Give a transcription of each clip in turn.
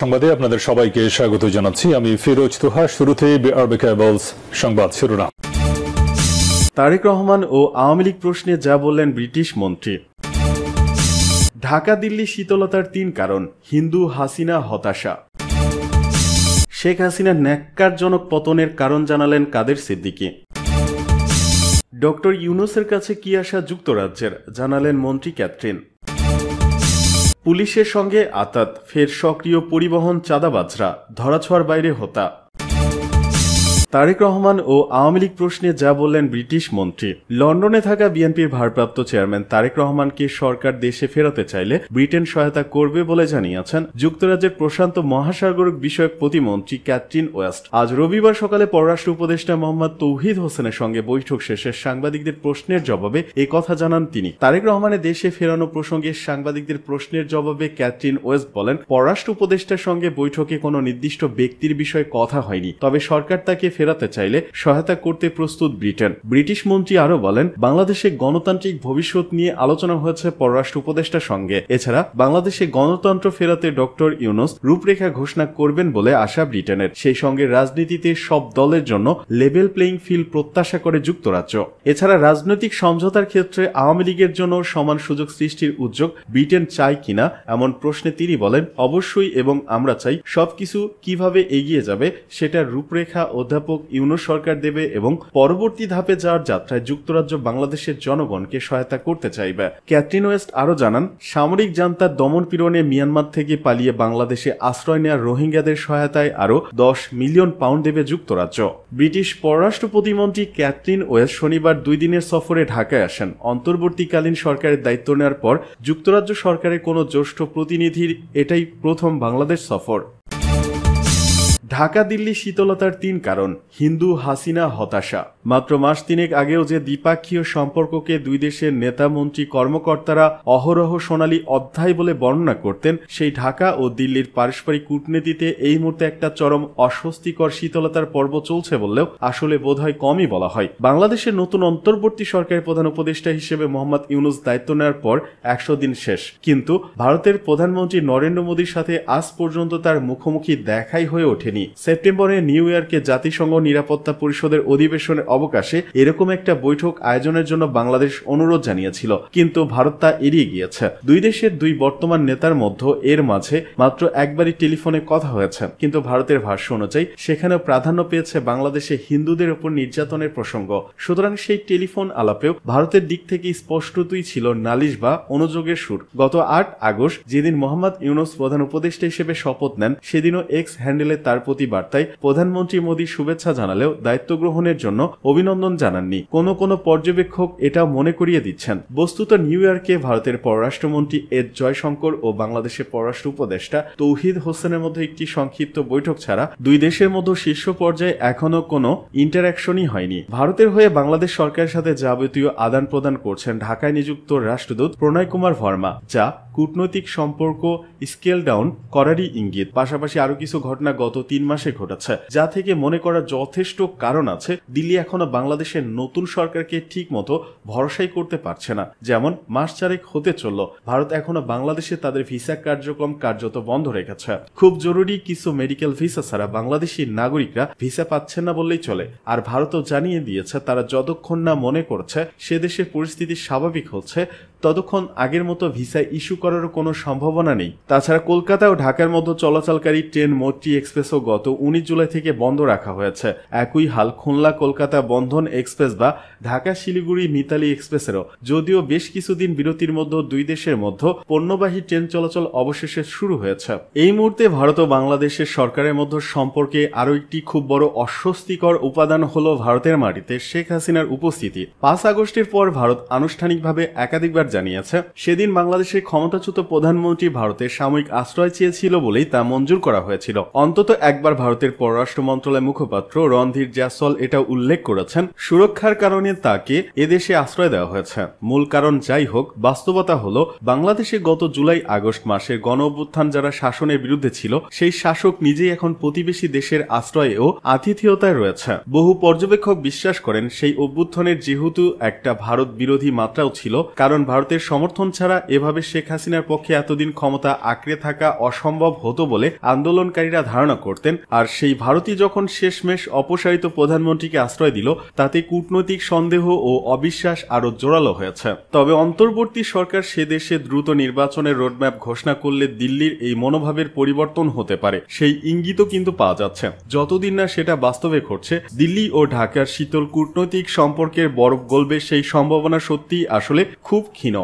সংবাদে আপনাদের সবাইকে স্বাগত জানাচ্ছি আমি ফিরোজ তোহা শুরুতে সংবাদ শিরোনাম তারেক রহমান ও আওয়ামী লীগ প্রশ্নে যা বললেন ব্রিটিশ মন্ত্রী ঢাকা দিল্লি শীতলতার তিন কারণ হিন্দু হাসিনা হতাশা শেখ হাসিনার ন্যাক্কারজনক পতনের কারণ জানালেন কাদের সিদ্দিকি ডক্টর ইউনুসের কাছে কি আসা যুক্তরাজ্যের জানালেন মন্ত্রী ক্যাথরিন পুলিশের সঙ্গে আতাত ফের সক্রিয় পরিবহন চাঁদাবাজরা ধরাছোয়ার বাইরে হতা তারেক রহমান ও আওয়ামী লীগ প্রশ্নে যা বললেন ব্রিটিশ মন্ত্রী লন্ডনে থাকা বিএনপির ভারপ্রাপ্ত চেয়ারম্যান তারেক রহমানকে সরকার দেশে ফেরাতে চাইলে ব্রিটেন সহায়তা করবে বলে জানিয়েছেন যুক্তরাজ্যের প্রশান্ত মহাসাগর বিষয়ক প্রতিমন্ত্রী ক্যাথরিন ওয়েস্ট আজ রবিবার সকালে পররাষ্ট্র উপদেষ্টা মোহাম্মদ তৌহিদ হোসেনের সঙ্গে বৈঠক শেষে সাংবাদিকদের প্রশ্নের জবাবে এ কথা জানান তিনি তারেক রহমানের দেশে ফেরানো প্রসঙ্গে সাংবাদিকদের প্রশ্নের জবাবে ক্যাথরিন ওয়েস্ট বলেন পররাষ্ট্র উপদেষ্টার সঙ্গে বৈঠকে কোনো নির্দিষ্ট ব্যক্তির বিষয়ে কথা হয়নি তবে সরকার তাকে ফেরাতে চাইলে সহায়তা করতে প্রস্তুত ব্রিটেন ব্রিটিশ মন্ত্রী আরও বলেন বাংলাদেশে গণতান্ত্রিক ভবিষ্যৎ নিয়ে আলোচনা হয়েছে পররাষ্ট্র উপদেষ্টার সঙ্গে এছাড়া বাংলাদেশে গণতন্ত্র ফেরাতে ডক্টর ইউনুস রূপরেখা ঘোষণা করবেন বলে আশা ব্রিটেনের সেই সঙ্গে রাজনীতিতে সব দলের জন্য লেভেল প্লেইং ফিল্ড প্রত্যাশা করে যুক্তরাজ্য এছাড়া রাজনৈতিক সমঝোতার ক্ষেত্রে আওয়ামী লীগের জন্য সমান সুযোগ সৃষ্টির উদ্যোগ ব্রিটেন চায় কিনা এমন প্রশ্নে তিনি বলেন অবশ্যই এবং আমরা চাই সবকিছু কিভাবে এগিয়ে যাবে সেটা রূপরেখা অধ্যাপক অধ্যাপক ইউনুস সরকার দেবে এবং পরবর্তী ধাপে যাওয়ার যাত্রায় যুক্তরাজ্য বাংলাদেশের জনগণকে সহায়তা করতে চাইবে ক্যাটরিন ওয়েস্ট আরও জানান সামরিক জান্তার দমন পীড়নে মিয়ানমার থেকে পালিয়ে বাংলাদেশে আশ্রয় নেওয়া রোহিঙ্গাদের সহায়তায় আরও দশ মিলিয়ন পাউন্ড দেবে যুক্তরাজ্য ব্রিটিশ পররাষ্ট্র প্রতিমন্ত্রী ক্যাথরিন ওয়েস্ট শনিবার দুই দিনের সফরে ঢাকায় আসেন অন্তর্বর্তীকালীন সরকারের দায়িত্ব নেওয়ার পর যুক্তরাজ্য সরকারের কোনো জ্যেষ্ঠ প্রতিনিধির এটাই প্রথম বাংলাদেশ সফর ঢাকা দিল্লি শীতলতার তিন কারণ হিন্দু হাসিনা হতাশা মাত্র মাস তিনেক আগেও যে দ্বিপাক্ষীয় সম্পর্ককে দুই দেশের নেতা মন্ত্রী কর্মকর্তারা অহরহ সোনালী অধ্যায় বলে বর্ণনা করতেন সেই ঢাকা ও দিল্লির পারস্পরিক কূটনীতিতে এই মুহূর্তে একটা চরম অস্বস্তিকর শীতলতার পর্ব চলছে বললেও আসলে বোধহয় কমই বলা হয় বাংলাদেশের নতুন অন্তর্বর্তী সরকারের প্রধান উপদেষ্টা হিসেবে মোহাম্মদ ইউনুস দায়িত্ব নেওয়ার পর একশো দিন শেষ কিন্তু ভারতের প্রধানমন্ত্রী নরেন্দ্র মোদীর সাথে আজ পর্যন্ত তার মুখোমুখি দেখাই হয়ে ওঠেনি তিনি সেপ্টেম্বরে নিউ ইয়র্কে জাতিসংঘ নিরাপত্তা পরিষদের অধিবেশনের অবকাশে এরকম একটা বৈঠক আয়োজনের জন্য বাংলাদেশ অনুরোধ জানিয়েছিল কিন্তু ভারত তা এড়িয়ে গিয়েছে দুই দেশের দুই বর্তমান নেতার মধ্যে এর মাঝে মাত্র একবারই টেলিফোনে কথা হয়েছে কিন্তু ভারতের ভাষ্য অনুযায়ী সেখানেও প্রাধান্য পেয়েছে বাংলাদেশে হিন্দুদের ওপর নির্যাতনের প্রসঙ্গ সুতরাং সেই টেলিফোন আলাপেও ভারতের দিক থেকে স্পষ্টতই ছিল নালিশ বা অনুযোগের সুর গত আট আগস্ট যেদিন মোহাম্মদ ইউনুস প্রধান উপদেষ্টা হিসেবে শপথ নেন সেদিনও এক্স হ্যান্ডেলে তার প্রতিবার তাই প্রধানমন্ত্রী মোদী শুভেচ্ছা জানালেও দায়িত্ব গ্রহণের জন্য অভিনন্দন জানাননি কোন কোন পর্যবেক্ষক এটা মনে করিয়ে দিচ্ছেন বস্তুত নিউ ইয়র্কে ভারতের পররাষ্ট্রমন্ত্রী এস জয়শঙ্কর ও বাংলাদেশের পররাষ্ট্র উপদেষ্টা তৌহিদ হোসেনের মধ্যে একটি সংক্ষিপ্ত বৈঠক ছাড়া দুই দেশের মধ্যে শীর্ষ পর্যায়ে এখনো কোনো ইন্টারাকশনই হয়নি ভারতের হয়ে বাংলাদেশ সরকারের সাথে যাবতীয় আদান প্রদান করছেন ঢাকায় নিযুক্ত রাষ্ট্রদূত প্রণয় কুমার ভার্মা যা কূটনৈতিক সম্পর্ক স্কেল ডাউন করারই ইঙ্গিত পাশাপাশি আরো কিছু ঘটনা গত তিন মাসে ঘটেছে যা থেকে মনে করা যথেষ্ট কারণ আছে দিল্লি এখনো বাংলাদেশের নতুন সরকারকে ঠিক মতো ভরসাই করতে পারছে না যেমন মাস চারেক হতে চলল ভারত এখনো বাংলাদেশে তাদের ভিসা কার্যক্রম কার্যত বন্ধ রেখেছে খুব জরুরি কিছু মেডিকেল ভিসা ছাড়া বাংলাদেশি নাগরিকরা ভিসা পাচ্ছেন না বললেই চলে আর ভারতও জানিয়ে দিয়েছে তারা যতক্ষণ না মনে করছে সে দেশের পরিস্থিতি স্বাভাবিক হচ্ছে ততক্ষণ আগের মতো ভিসা ইস্যু করারও কোনো সম্ভাবনা নেই তাছাড়া কলকাতা ও ঢাকার মধ্যে চলাচলকারী ট্রেন মৈত্রী এক্সপ্রেসও গত উনিশ জুলাই থেকে বন্ধ রাখা হয়েছে একই হাল খুলনা কলকাতা বন্ধন এক্সপ্রেস বা ঢাকা শিলিগুড়ি মিতালি এক্সপ্রেসেরও যদিও বেশ কিছুদিন বিরতির মধ্যে দুই দেশের মধ্যে পণ্যবাহী ট্রেন চলাচল অবশেষে শুরু হয়েছে এই মুহূর্তে ভারত ও বাংলাদেশের সরকারের মধ্যে সম্পর্কে আরও একটি খুব বড় অস্বস্তিকর উপাদান হল ভারতের মাটিতে শেখ হাসিনার উপস্থিতি পাঁচ আগস্টের পর ভারত আনুষ্ঠানিকভাবে একাধিকবার জানিয়েছে সেদিন বাংলাদেশের ক্ষমতা ক্ষমতাচ্যুত প্রধানমন্ত্রী ভারতের সাময়িক আশ্রয় চেয়েছিল বলেই তা মঞ্জুর করা হয়েছিল অন্তত একবার ভারতের পররাষ্ট্র মন্ত্রণালয় মুখপাত্র রণধীর জাসল এটা উল্লেখ করেছেন সুরক্ষার কারণে তাকে এদেশে আশ্রয় দেওয়া হয়েছে মূল কারণ যাই হোক বাস্তবতা হল বাংলাদেশে গত জুলাই আগস্ট মাসে গণ অভ্যুত্থান যারা শাসনের বিরুদ্ধে ছিল সেই শাসক নিজেই এখন প্রতিবেশী দেশের আশ্রয়ে ও আতিথেয়তায় রয়েছে বহু পর্যবেক্ষক বিশ্বাস করেন সেই অভ্যুত্থানের যেহেতু একটা ভারত বিরোধী মাত্রাও ছিল কারণ ভারতের সমর্থন ছাড়া এভাবে শেখ হাসিনার পক্ষে এতদিন ক্ষমতা আঁকড়ে থাকা অসম্ভব হতো বলে আন্দোলনকারীরা ধারণা করতেন আর সেই ভারতী যখন শেষমেশ অপসারিত প্রধানমন্ত্রীকে আশ্রয় দিল তাতে কূটনৈতিক সন্দেহ ও অবিশ্বাস আরও জোরালো হয়েছে তবে অন্তর্বর্তী সরকার সে দেশে দ্রুত নির্বাচনের রোডম্যাপ ঘোষণা করলে দিল্লির এই মনোভাবের পরিবর্তন হতে পারে সেই ইঙ্গিতও কিন্তু পাওয়া যাচ্ছে যতদিন না সেটা বাস্তবে ঘটছে দিল্লি ও ঢাকার শীতল কূটনৈতিক সম্পর্কের বরফ গলবে সেই সম্ভাবনা সত্যি আসলে খুব ক্ষীণ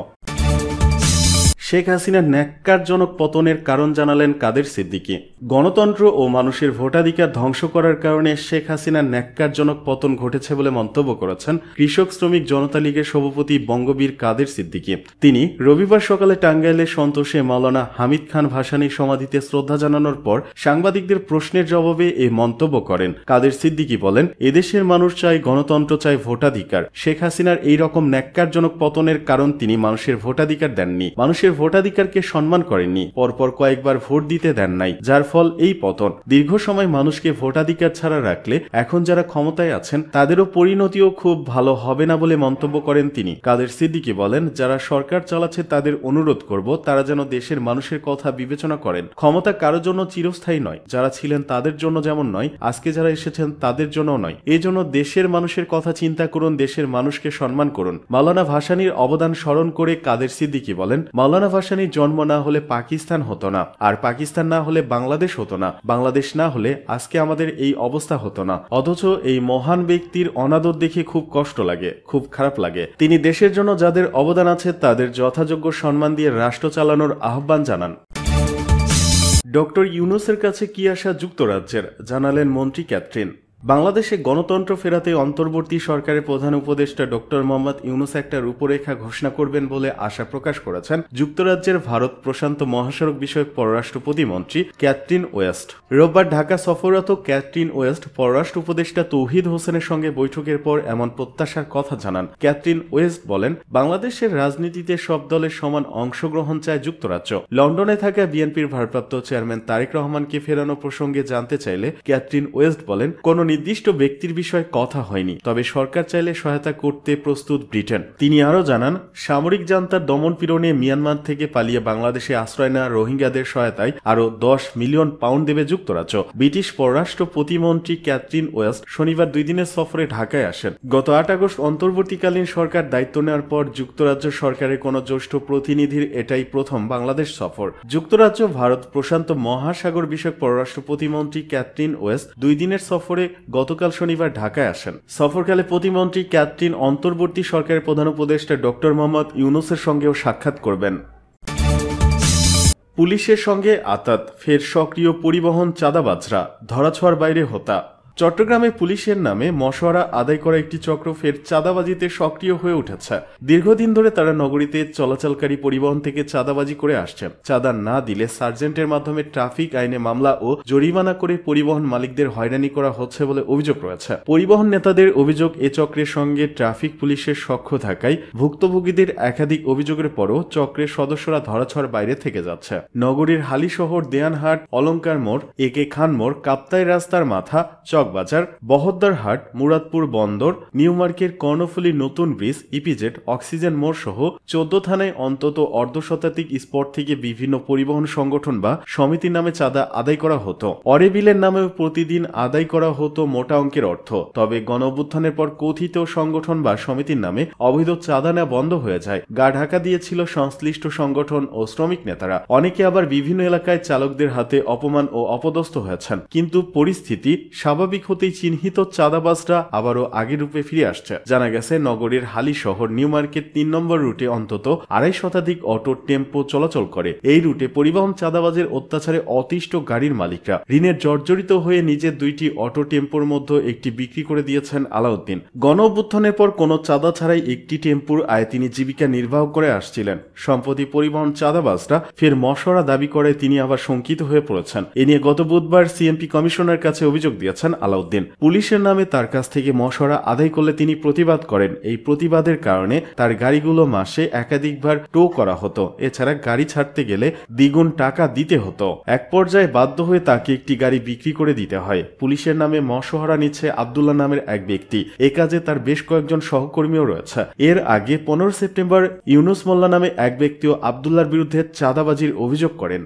শেখ হাসিনার ন্যাক্কারজনক পতনের কারণ জানালেন কাদের সিদ্দিকি গণতন্ত্র ও মানুষের ভোটাধিকার ধ্বংস করার কারণে শেখ হাসিনার ন্যাক্কারজনক পতন ঘটেছে বলে মন্তব্য করেছেন কৃষক শ্রমিক জনতা লীগের সভাপতি বঙ্গবীর কাদের সিদ্দিকি তিনি রবিবার সকালে টাঙ্গাইলে সন্তোষে মাওলানা হামিদ খান ভাসানির সমাধিতে শ্রদ্ধা জানানোর পর সাংবাদিকদের প্রশ্নের জবাবে এ মন্তব্য করেন কাদের সিদ্দিকি বলেন এদেশের মানুষ চায় গণতন্ত্র চায় ভোটাধিকার শেখ হাসিনার এই রকম ন্যাক্কারজনক পতনের কারণ তিনি মানুষের ভোটাধিকার দেননি মানুষের ভোটাধিকারকে সম্মান করেননি পরপর কয়েকবার ভোট দিতে দেন নাই যার ফল এই পতন দীর্ঘ সময় মানুষকে ভোটাধিকার ছাড়া রাখলে এখন যারা ক্ষমতায় আছেন তাদেরও পরিণতিও খুব ভালো হবে না বলে মন্তব্য করেন তিনি কাদের সিদ্দিকি বলেন যারা সরকার চালাচ্ছে তাদের অনুরোধ করব তারা যেন দেশের মানুষের কথা বিবেচনা করেন ক্ষমতা কারো জন্য চিরস্থায়ী নয় যারা ছিলেন তাদের জন্য যেমন নয় আজকে যারা এসেছেন তাদের জন্য নয় এই জন্য দেশের মানুষের কথা চিন্তা করুন দেশের মানুষকে সম্মান করুন মাওলানা ভাসানির অবদান স্মরণ করে কাদের সিদ্দিকি বলেন মাওলানা মাওলানা ভাসানির জন্ম না হলে পাকিস্তান হতো না আর পাকিস্তান না হলে বাংলাদেশ হতো না বাংলাদেশ না হলে আজকে আমাদের এই অবস্থা হতো না অথচ এই মহান ব্যক্তির অনাদর দেখে খুব কষ্ট লাগে খুব খারাপ লাগে তিনি দেশের জন্য যাদের অবদান আছে তাদের যথাযোগ্য সম্মান দিয়ে রাষ্ট্র চালানোর আহ্বান জানান ডক্টর ইউনুসের কাছে কি আসা যুক্তরাজ্যের জানালেন মন্ত্রী ক্যাথরিন বাংলাদেশে গণতন্ত্র ফেরাতে অন্তর্বর্তী সরকারের প্রধান উপদেষ্টা ডক্টর মোহাম্মদ ইউনুস একটা রূপরেখা ঘোষণা করবেন বলে আশা প্রকাশ করেছেন যুক্তরাজ্যের ভারত প্রশান্ত মহাসড়ক বিষয়ক পররাষ্ট্র প্রতিমন্ত্রী ক্যাথরিন ওয়েস্ট রোববার ঢাকা সফররত ক্যাথরিন ওয়েস্ট পররাষ্ট্র উপদেষ্টা তৌহিদ হোসেনের সঙ্গে বৈঠকের পর এমন প্রত্যাশার কথা জানান ক্যাথরিন ওয়েস্ট বলেন বাংলাদেশের রাজনীতিতে সব দলের সমান অংশগ্রহণ চায় যুক্তরাজ্য লন্ডনে থাকা বিএনপির ভারপ্রাপ্ত চেয়ারম্যান তারেক রহমানকে ফেরানো প্রসঙ্গে জানতে চাইলে ক্যাথরিন ওয়েস্ট বলেন কোনো নির্দিষ্ট ব্যক্তির বিষয়ে কথা হয়নি তবে সরকার চাইলে সহায়তা করতে প্রস্তুত ব্রিটেন তিনি আরও জানান সামরিক জান্তার দমন পীড়নে মিয়ানমার থেকে পালিয়ে বাংলাদেশে আশ্রয় নেওয়া রোহিঙ্গাদের সহায়তায় আরও দশ মিলিয়ন পাউন্ড দেবে যুক্তরাজ্য ব্রিটিশ পররাষ্ট্র প্রতিমন্ত্রী ক্যাথরিন ওয়েস্ট শনিবার দুই দিনের সফরে ঢাকায় আসেন গত আট আগস্ট অন্তর্বর্তীকালীন সরকার দায়িত্ব নেওয়ার পর যুক্তরাজ্য সরকারের কোন জ্যেষ্ঠ প্রতিনিধির এটাই প্রথম বাংলাদেশ সফর যুক্তরাজ্য ভারত প্রশান্ত মহাসাগর বিষয়ক পররাষ্ট্র প্রতিমন্ত্রী ক্যাথরিন ওয়েস্ট দুই দিনের সফরে গতকাল শনিবার ঢাকায় আসেন সফরকালে প্রতিমন্ত্রী ক্যাপ্টেন অন্তর্বর্তী সরকারের প্রধান উপদেষ্টা ডক্টর মোহাম্মদ ইউনুসের সঙ্গেও সাক্ষাৎ করবেন পুলিশের সঙ্গে আতাত ফের সক্রিয় পরিবহন চাঁদাবাজরা ধরাছোয়ার বাইরে হতা চট্টগ্রামে পুলিশের নামে মশওয়ারা আদায় করা একটি চক্র ফের চাঁদাবাজিতে সক্রিয় হয়ে উঠেছে দীর্ঘদিন ধরে তারা নগরীতে চলাচলকারী পরিবহন থেকে চাঁদাবাজি করে আসছে চাঁদা না দিলে সার্জেন্টের মাধ্যমে ট্রাফিক আইনে মামলা ও জরিমানা করে পরিবহন মালিকদের হয়রানি করা হচ্ছে বলে অভিযোগ রয়েছে পরিবহন নেতাদের অভিযোগ এ চক্রের সঙ্গে ট্রাফিক পুলিশের সক্ষ থাকায় ভুক্তভোগীদের একাধিক অভিযোগের পরও চক্রের সদস্যরা ধরাছড় বাইরে থেকে যাচ্ছে নগরীর হালি শহর দেয়ানহাট অলঙ্কার মোড় এ কে খান মোড় কাপ্তাই রাস্তার মাথা চক চকবাজার বহদ্দারহাট মুরাদপুর বন্দর নিউমার্কের কর্ণফুলী নতুন ব্রিজ ইপিজেট অক্সিজেন মোড় সহ চোদ্দ থানায় অন্তত অর্ধশতাধিক স্পট থেকে বিভিন্ন পরিবহন সংগঠন বা সমিতির নামে চাঁদা আদায় করা হতো অরেবিলের নামে প্রতিদিন আদায় করা হতো মোটা অঙ্কের অর্থ তবে গণঅভ্যুত্থানের পর কথিত সংগঠন বা সমিতির নামে অবৈধ চাঁদা নেওয়া বন্ধ হয়ে যায় গা ঢাকা দিয়েছিল সংশ্লিষ্ট সংগঠন ও শ্রমিক নেতারা অনেকে আবার বিভিন্ন এলাকায় চালকদের হাতে অপমান ও অপদস্থ হয়েছেন কিন্তু পরিস্থিতি স্বাভাবিক স্বাভাবিক হতেই চিহ্নিত চাঁদাবাজরা আবারও আগের রূপে ফিরে আসছে জানা গেছে নগরের হালি শহর নিউ মার্কেট তিন নম্বর রুটে অন্তত আড়াই শতাধিক অটো টেম্পো চলাচল করে এই রুটে পরিবহন চাঁদাবাজের অত্যাচারে অতিষ্ঠ গাড়ির মালিকরা ঋণের জর্জরিত হয়ে নিজের দুইটি অটো টেম্পোর মধ্যে একটি বিক্রি করে দিয়েছেন আলাউদ্দিন গণ অভ্যুত্থানের পর কোনো চাঁদা ছাড়াই একটি টেম্পুর আয় তিনি জীবিকা নির্বাহ করে আসছিলেন সম্প্রতি পরিবহন চাঁদাবাজরা ফের মশরা দাবি করে তিনি আবার শঙ্কিত হয়ে পড়েছেন এ নিয়ে গত বুধবার সিএমপি কমিশনের কাছে অভিযোগ দিয়েছেন আলাউদ্দিন আলাউদ্দিন পুলিশের নামে তার কাছ থেকে মশরা আদায় করলে তিনি প্রতিবাদ করেন এই প্রতিবাদের কারণে তার গাড়িগুলো মাসে একাধিকবার টো করা হতো এছাড়া গাড়ি ছাড়তে গেলে দ্বিগুণ টাকা দিতে হতো এক পর্যায়ে বাধ্য হয়ে তাকে একটি গাড়ি বিক্রি করে দিতে হয় পুলিশের নামে মশহরা নিচ্ছে আবদুল্লাহ নামের এক ব্যক্তি এ কাজে তার বেশ কয়েকজন সহকর্মীও রয়েছে এর আগে পনেরো সেপ্টেম্বর ইউনুস মোল্লা নামে এক ব্যক্তিও আবদুল্লার বিরুদ্ধে চাঁদাবাজির অভিযোগ করেন